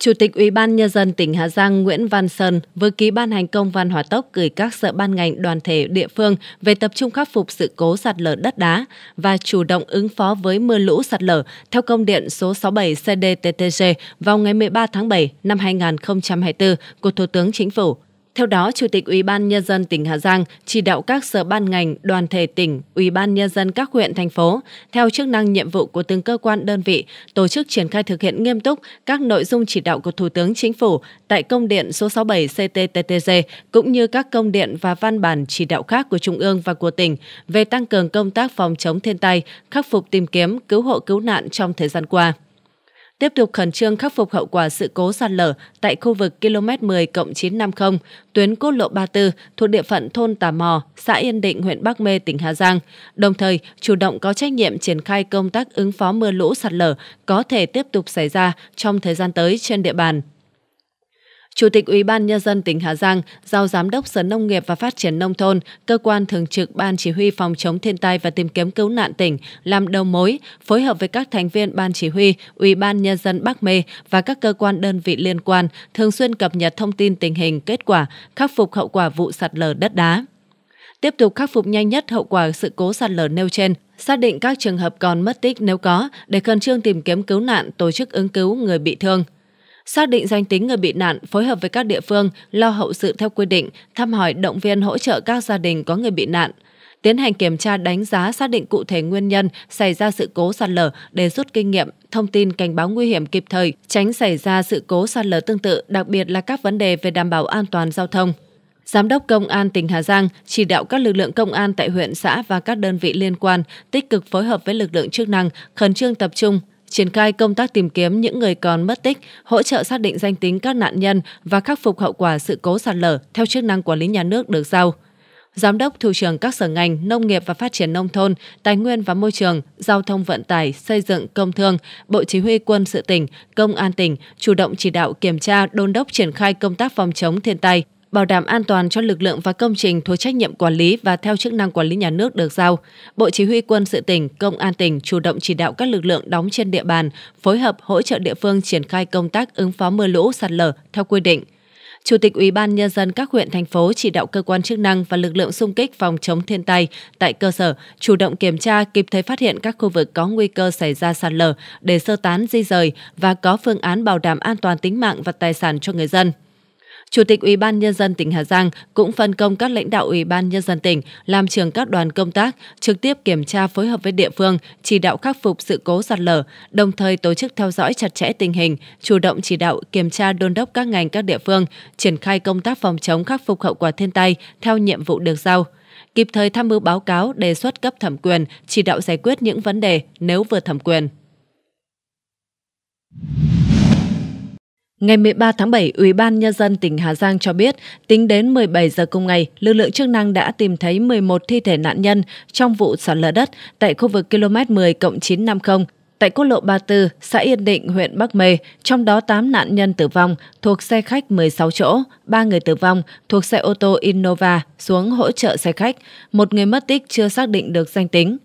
Chủ tịch Ủy ban Nhân dân tỉnh Hà Giang Nguyễn Văn Sơn vừa ký ban hành công văn hỏa tốc gửi các sở ban ngành đoàn thể địa phương về tập trung khắc phục sự cố sạt lở đất đá và chủ động ứng phó với mưa lũ sạt lở theo công điện số 67 CDTTG vào ngày 13 tháng 7 năm 2024 của Thủ tướng Chính phủ. Theo đó, Chủ tịch Ủy ban Nhân dân tỉnh Hà Giang chỉ đạo các sở ban ngành, đoàn thể tỉnh, Ủy ban Nhân dân các huyện, thành phố, theo chức năng nhiệm vụ của từng cơ quan đơn vị, tổ chức triển khai thực hiện nghiêm túc các nội dung chỉ đạo của Thủ tướng Chính phủ tại công điện số 67 CTTTG cũng như các công điện và văn bản chỉ đạo khác của Trung ương và của tỉnh về tăng cường công tác phòng chống thiên tai, khắc phục tìm kiếm, cứu hộ cứu nạn trong thời gian qua tiếp tục khẩn trương khắc phục hậu quả sự cố sạt lở tại khu vực km 10 950, tuyến quốc lộ 34 thuộc địa phận thôn Tà Mò, xã Yên Định, huyện Bắc Mê, tỉnh Hà Giang. Đồng thời, chủ động có trách nhiệm triển khai công tác ứng phó mưa lũ sạt lở có thể tiếp tục xảy ra trong thời gian tới trên địa bàn. Chủ tịch Ủy ban Nhân dân tỉnh Hà Giang giao Giám đốc Sở Nông nghiệp và Phát triển Nông thôn, cơ quan thường trực Ban Chỉ huy Phòng chống thiên tai và tìm kiếm cứu nạn tỉnh làm đầu mối, phối hợp với các thành viên Ban Chỉ huy, Ủy ban Nhân dân Bắc Mê và các cơ quan đơn vị liên quan thường xuyên cập nhật thông tin tình hình, kết quả, khắc phục hậu quả vụ sạt lở đất đá tiếp tục khắc phục nhanh nhất hậu quả sự cố sạt lở nêu trên, xác định các trường hợp còn mất tích nếu có để khẩn trương tìm kiếm cứu nạn, tổ chức ứng cứu người bị thương xác định danh tính người bị nạn, phối hợp với các địa phương lo hậu sự theo quy định, thăm hỏi động viên hỗ trợ các gia đình có người bị nạn tiến hành kiểm tra đánh giá xác định cụ thể nguyên nhân xảy ra sự cố sạt lở để rút kinh nghiệm, thông tin cảnh báo nguy hiểm kịp thời, tránh xảy ra sự cố sạt lở tương tự, đặc biệt là các vấn đề về đảm bảo an toàn giao thông. Giám đốc Công an tỉnh Hà Giang chỉ đạo các lực lượng công an tại huyện xã và các đơn vị liên quan tích cực phối hợp với lực lượng chức năng, khẩn trương tập trung, triển khai công tác tìm kiếm những người còn mất tích, hỗ trợ xác định danh tính các nạn nhân và khắc phục hậu quả sự cố sạt lở theo chức năng quản lý nhà nước được giao. Giám đốc thủ trưởng các sở ngành Nông nghiệp và Phát triển Nông thôn, Tài nguyên và Môi trường, Giao thông Vận tải, Xây dựng Công thương, Bộ Chỉ huy Quân sự tỉnh, Công an tỉnh chủ động chỉ đạo kiểm tra đôn đốc triển khai công tác phòng chống thiên tai, bảo đảm an toàn cho lực lượng và công trình thuộc trách nhiệm quản lý và theo chức năng quản lý nhà nước được giao. Bộ Chỉ huy quân sự tỉnh, Công an tỉnh chủ động chỉ đạo các lực lượng đóng trên địa bàn, phối hợp hỗ trợ địa phương triển khai công tác ứng phó mưa lũ sạt lở theo quy định. Chủ tịch Ủy ban nhân dân các huyện thành phố chỉ đạo cơ quan chức năng và lực lượng xung kích phòng chống thiên tai tại cơ sở chủ động kiểm tra kịp thời phát hiện các khu vực có nguy cơ xảy ra sạt lở để sơ tán di rời và có phương án bảo đảm an toàn tính mạng và tài sản cho người dân. Chủ tịch Ủy ban nhân dân tỉnh Hà Giang cũng phân công các lãnh đạo Ủy ban nhân dân tỉnh làm trưởng các đoàn công tác trực tiếp kiểm tra phối hợp với địa phương, chỉ đạo khắc phục sự cố sạt lở, đồng thời tổ chức theo dõi chặt chẽ tình hình, chủ động chỉ đạo kiểm tra đôn đốc các ngành các địa phương triển khai công tác phòng chống khắc phục hậu quả thiên tai theo nhiệm vụ được giao kịp thời tham mưu báo cáo đề xuất cấp thẩm quyền chỉ đạo giải quyết những vấn đề nếu vượt thẩm quyền Ngày 13 tháng 7, Ủy ban Nhân dân tỉnh Hà Giang cho biết, tính đến 17 giờ cùng ngày, lực lượng chức năng đã tìm thấy 11 thi thể nạn nhân trong vụ sạt lở đất tại khu vực km 10 950 tại quốc lộ 34, xã Yên Định, huyện Bắc Mê, trong đó 8 nạn nhân tử vong thuộc xe khách 16 chỗ, 3 người tử vong thuộc xe ô tô Innova xuống hỗ trợ xe khách, một người mất tích chưa xác định được danh tính.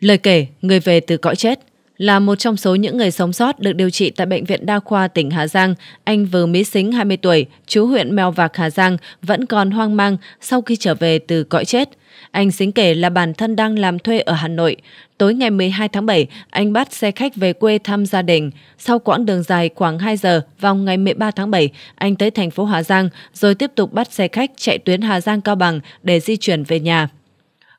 Lời kể, người về từ cõi chết – là một trong số những người sống sót được điều trị tại Bệnh viện Đa khoa tỉnh Hà Giang, anh Vừa Mỹ Xính 20 tuổi, chú huyện Mèo Vạc Hà Giang vẫn còn hoang mang sau khi trở về từ cõi chết. Anh Xính kể là bản thân đang làm thuê ở Hà Nội. Tối ngày 12 tháng 7, anh bắt xe khách về quê thăm gia đình. Sau quãng đường dài khoảng 2 giờ, vào ngày 13 tháng 7, anh tới thành phố Hà Giang rồi tiếp tục bắt xe khách chạy tuyến Hà Giang Cao Bằng để di chuyển về nhà.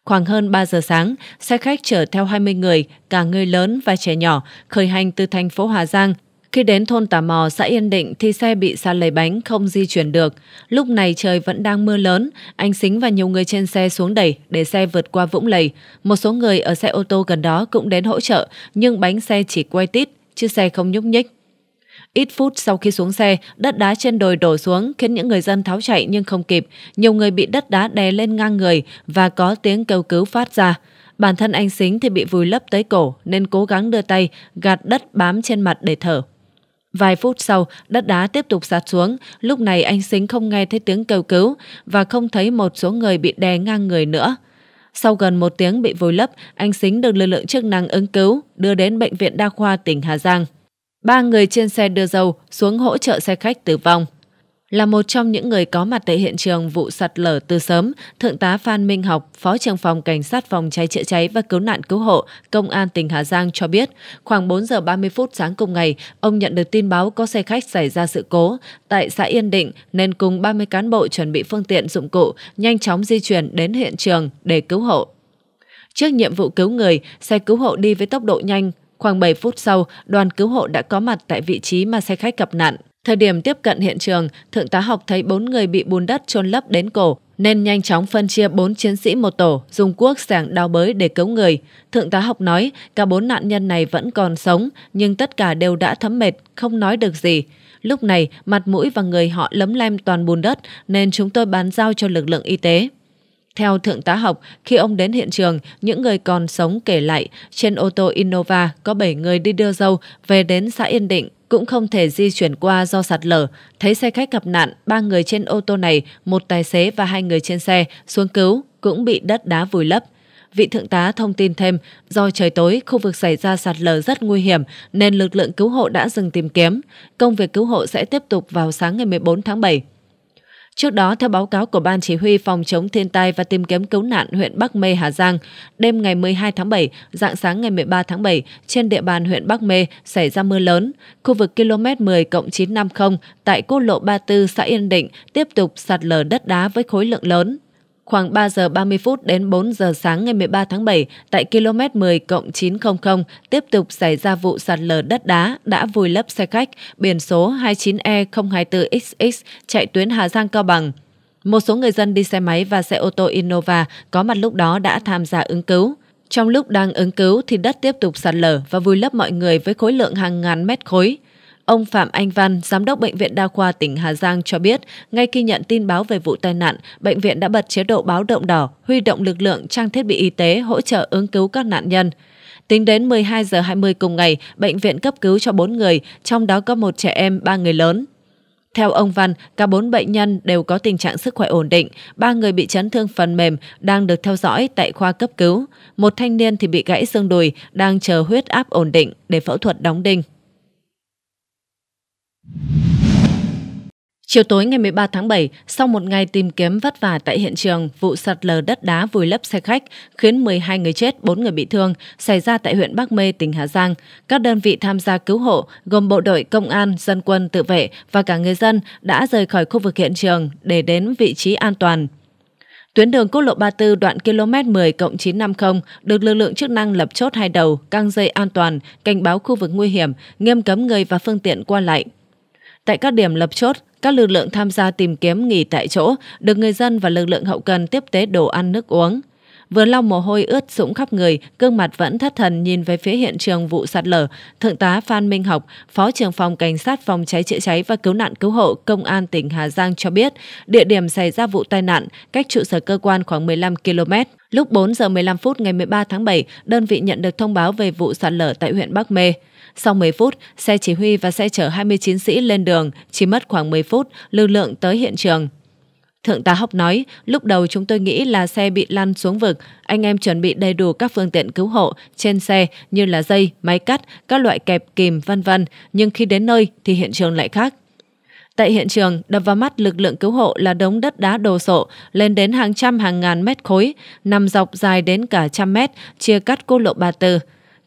Khoảng hơn 3 giờ sáng, xe khách chở theo 20 người, cả người lớn và trẻ nhỏ, khởi hành từ thành phố Hà Giang. Khi đến thôn Tà Mò, xã Yên Định thì xe bị xa lầy bánh không di chuyển được. Lúc này trời vẫn đang mưa lớn, anh Xính và nhiều người trên xe xuống đẩy để xe vượt qua vũng lầy. Một số người ở xe ô tô gần đó cũng đến hỗ trợ nhưng bánh xe chỉ quay tít, chứ xe không nhúc nhích. Ít phút sau khi xuống xe, đất đá trên đồi đổ xuống khiến những người dân tháo chạy nhưng không kịp. Nhiều người bị đất đá đè lên ngang người và có tiếng kêu cứu phát ra. Bản thân anh Xính thì bị vùi lấp tới cổ nên cố gắng đưa tay gạt đất bám trên mặt để thở. Vài phút sau, đất đá tiếp tục sạt xuống. Lúc này anh Xính không nghe thấy tiếng kêu cứu và không thấy một số người bị đè ngang người nữa. Sau gần một tiếng bị vùi lấp, anh Xính được lực lượng chức năng ứng cứu, đưa đến Bệnh viện Đa khoa tỉnh Hà Giang ba người trên xe đưa dầu xuống hỗ trợ xe khách tử vong. Là một trong những người có mặt tại hiện trường vụ sạt lở từ sớm, Thượng tá Phan Minh Học, Phó trưởng phòng Cảnh sát phòng cháy chữa cháy và cứu nạn cứu hộ, Công an tỉnh Hà Giang cho biết, khoảng 4 giờ 30 phút sáng cùng ngày, ông nhận được tin báo có xe khách xảy ra sự cố tại xã Yên Định nên cùng 30 cán bộ chuẩn bị phương tiện dụng cụ, nhanh chóng di chuyển đến hiện trường để cứu hộ. Trước nhiệm vụ cứu người, xe cứu hộ đi với tốc độ nhanh, Khoảng 7 phút sau, đoàn cứu hộ đã có mặt tại vị trí mà xe khách gặp nạn. Thời điểm tiếp cận hiện trường, Thượng tá Học thấy bốn người bị bùn đất trôn lấp đến cổ, nên nhanh chóng phân chia bốn chiến sĩ một tổ, dùng cuốc sàng đao bới để cứu người. Thượng tá Học nói, cả bốn nạn nhân này vẫn còn sống, nhưng tất cả đều đã thấm mệt, không nói được gì. Lúc này, mặt mũi và người họ lấm lem toàn bùn đất, nên chúng tôi bán giao cho lực lượng y tế. Theo Thượng tá Học, khi ông đến hiện trường, những người còn sống kể lại, trên ô tô Innova có 7 người đi đưa dâu về đến xã Yên Định cũng không thể di chuyển qua do sạt lở. Thấy xe khách gặp nạn, ba người trên ô tô này, một tài xế và hai người trên xe xuống cứu cũng bị đất đá vùi lấp. Vị thượng tá thông tin thêm, do trời tối, khu vực xảy ra sạt lở rất nguy hiểm nên lực lượng cứu hộ đã dừng tìm kiếm. Công việc cứu hộ sẽ tiếp tục vào sáng ngày 14 tháng 7. Trước đó, theo báo cáo của Ban Chỉ huy Phòng chống thiên tai và tìm kiếm cứu nạn huyện Bắc Mê, Hà Giang, đêm ngày 12 tháng 7, dạng sáng ngày 13 tháng 7, trên địa bàn huyện Bắc Mê xảy ra mưa lớn. Khu vực km 10 950 tại quốc lộ 34 xã Yên Định tiếp tục sạt lở đất đá với khối lượng lớn khoảng 3 giờ 30 phút đến 4 giờ sáng ngày 13 tháng 7 tại km 10 cộng 900 tiếp tục xảy ra vụ sạt lở đất đá đã vùi lấp xe khách biển số 29E024XX chạy tuyến Hà Giang Cao Bằng. Một số người dân đi xe máy và xe ô tô Innova có mặt lúc đó đã tham gia ứng cứu. Trong lúc đang ứng cứu thì đất tiếp tục sạt lở và vùi lấp mọi người với khối lượng hàng ngàn mét khối. Ông Phạm Anh Văn, Giám đốc Bệnh viện Đa khoa tỉnh Hà Giang cho biết, ngay khi nhận tin báo về vụ tai nạn, bệnh viện đã bật chế độ báo động đỏ, huy động lực lượng trang thiết bị y tế hỗ trợ ứng cứu các nạn nhân. Tính đến 12 giờ 20 cùng ngày, bệnh viện cấp cứu cho 4 người, trong đó có một trẻ em, 3 người lớn. Theo ông Văn, cả 4 bệnh nhân đều có tình trạng sức khỏe ổn định, 3 người bị chấn thương phần mềm đang được theo dõi tại khoa cấp cứu, một thanh niên thì bị gãy xương đùi đang chờ huyết áp ổn định để phẫu thuật đóng đinh. Chiều tối ngày 13 tháng 7, sau một ngày tìm kiếm vất vả tại hiện trường, vụ sạt lở đất đá vùi lấp xe khách khiến 12 người chết, 4 người bị thương xảy ra tại huyện Bắc Mê, tỉnh Hà Giang. Các đơn vị tham gia cứu hộ gồm bộ đội, công an, dân quân, tự vệ và cả người dân đã rời khỏi khu vực hiện trường để đến vị trí an toàn. Tuyến đường quốc lộ 34 đoạn km 10 950 được lực lượng chức năng lập chốt hai đầu, căng dây an toàn, cảnh báo khu vực nguy hiểm, nghiêm cấm người và phương tiện qua lại. Tại các điểm lập chốt, các lực lượng tham gia tìm kiếm nghỉ tại chỗ được người dân và lực lượng hậu cần tiếp tế đồ ăn nước uống. Vừa lau mồ hôi ướt sũng khắp người, gương mặt vẫn thất thần nhìn về phía hiện trường vụ sạt lở, Thượng tá Phan Minh Học, Phó trưởng phòng Cảnh sát phòng cháy chữa cháy và cứu nạn cứu hộ Công an tỉnh Hà Giang cho biết, địa điểm xảy ra vụ tai nạn cách trụ sở cơ quan khoảng 15 km. Lúc 4 giờ 15 phút ngày 13 tháng 7, đơn vị nhận được thông báo về vụ sạt lở tại huyện Bắc Mê. Sau 10 phút, xe chỉ huy và xe chở 20 chiến sĩ lên đường, chỉ mất khoảng 10 phút, lưu lượng tới hiện trường. Thượng tá Học nói, lúc đầu chúng tôi nghĩ là xe bị lăn xuống vực, anh em chuẩn bị đầy đủ các phương tiện cứu hộ trên xe như là dây, máy cắt, các loại kẹp kìm vân vân, nhưng khi đến nơi thì hiện trường lại khác. Tại hiện trường, đập vào mắt lực lượng cứu hộ là đống đất đá đồ sộ lên đến hàng trăm hàng ngàn mét khối, nằm dọc dài đến cả trăm mét, chia cắt cô lộ Ba Tư.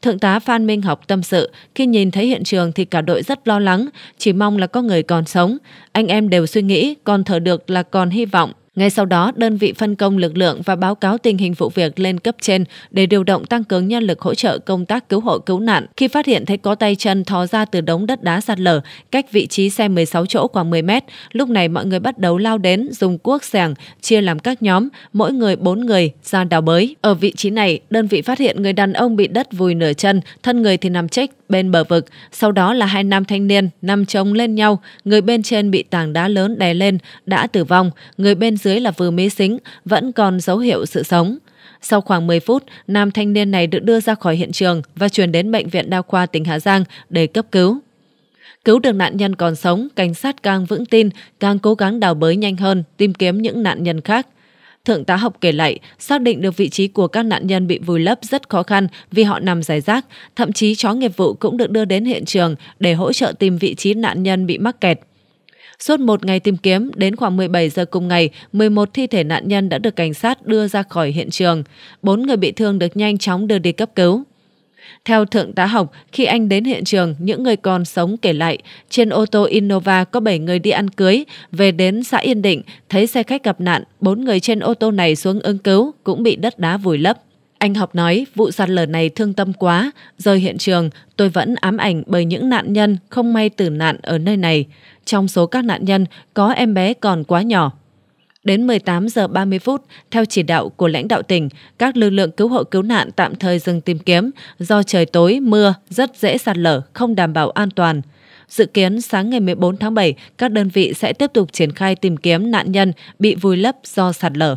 Thượng tá Phan Minh Học tâm sự, khi nhìn thấy hiện trường thì cả đội rất lo lắng, chỉ mong là có người còn sống. Anh em đều suy nghĩ, còn thở được là còn hy vọng, ngay sau đó, đơn vị phân công lực lượng và báo cáo tình hình vụ việc lên cấp trên để điều động tăng cường nhân lực hỗ trợ công tác cứu hộ cứu nạn. Khi phát hiện thấy có tay chân thò ra từ đống đất đá sạt lở, cách vị trí xe 16 chỗ khoảng 10 mét, lúc này mọi người bắt đầu lao đến dùng cuốc sẻng chia làm các nhóm, mỗi người 4 người ra đào bới. Ở vị trí này, đơn vị phát hiện người đàn ông bị đất vùi nửa chân, thân người thì nằm chết bên bờ vực, sau đó là hai nam thanh niên nằm chống lên nhau, người bên trên bị tảng đá lớn đè lên, đã tử vong, người bên dưới là vừa mí xính, vẫn còn dấu hiệu sự sống. Sau khoảng 10 phút, nam thanh niên này được đưa ra khỏi hiện trường và chuyển đến Bệnh viện Đa khoa tỉnh Hà Giang để cấp cứu. Cứu được nạn nhân còn sống, cảnh sát càng vững tin, càng cố gắng đào bới nhanh hơn, tìm kiếm những nạn nhân khác. Thượng tá Học kể lại, xác định được vị trí của các nạn nhân bị vùi lấp rất khó khăn vì họ nằm dài rác. Thậm chí chó nghiệp vụ cũng được đưa đến hiện trường để hỗ trợ tìm vị trí nạn nhân bị mắc kẹt. Suốt một ngày tìm kiếm, đến khoảng 17 giờ cùng ngày, 11 thi thể nạn nhân đã được cảnh sát đưa ra khỏi hiện trường. Bốn người bị thương được nhanh chóng đưa đi cấp cứu. Theo Thượng tá Học, khi anh đến hiện trường, những người còn sống kể lại, trên ô tô Innova có 7 người đi ăn cưới, về đến xã Yên Định, thấy xe khách gặp nạn, 4 người trên ô tô này xuống ứng cứu cũng bị đất đá vùi lấp. Anh Học nói vụ sạt lở này thương tâm quá, rời hiện trường tôi vẫn ám ảnh bởi những nạn nhân không may tử nạn ở nơi này. Trong số các nạn nhân có em bé còn quá nhỏ. Đến 18 giờ 30 phút, theo chỉ đạo của lãnh đạo tỉnh, các lực lượng cứu hộ cứu nạn tạm thời dừng tìm kiếm do trời tối, mưa, rất dễ sạt lở, không đảm bảo an toàn. Dự kiến sáng ngày 14 tháng 7, các đơn vị sẽ tiếp tục triển khai tìm kiếm nạn nhân bị vùi lấp do sạt lở.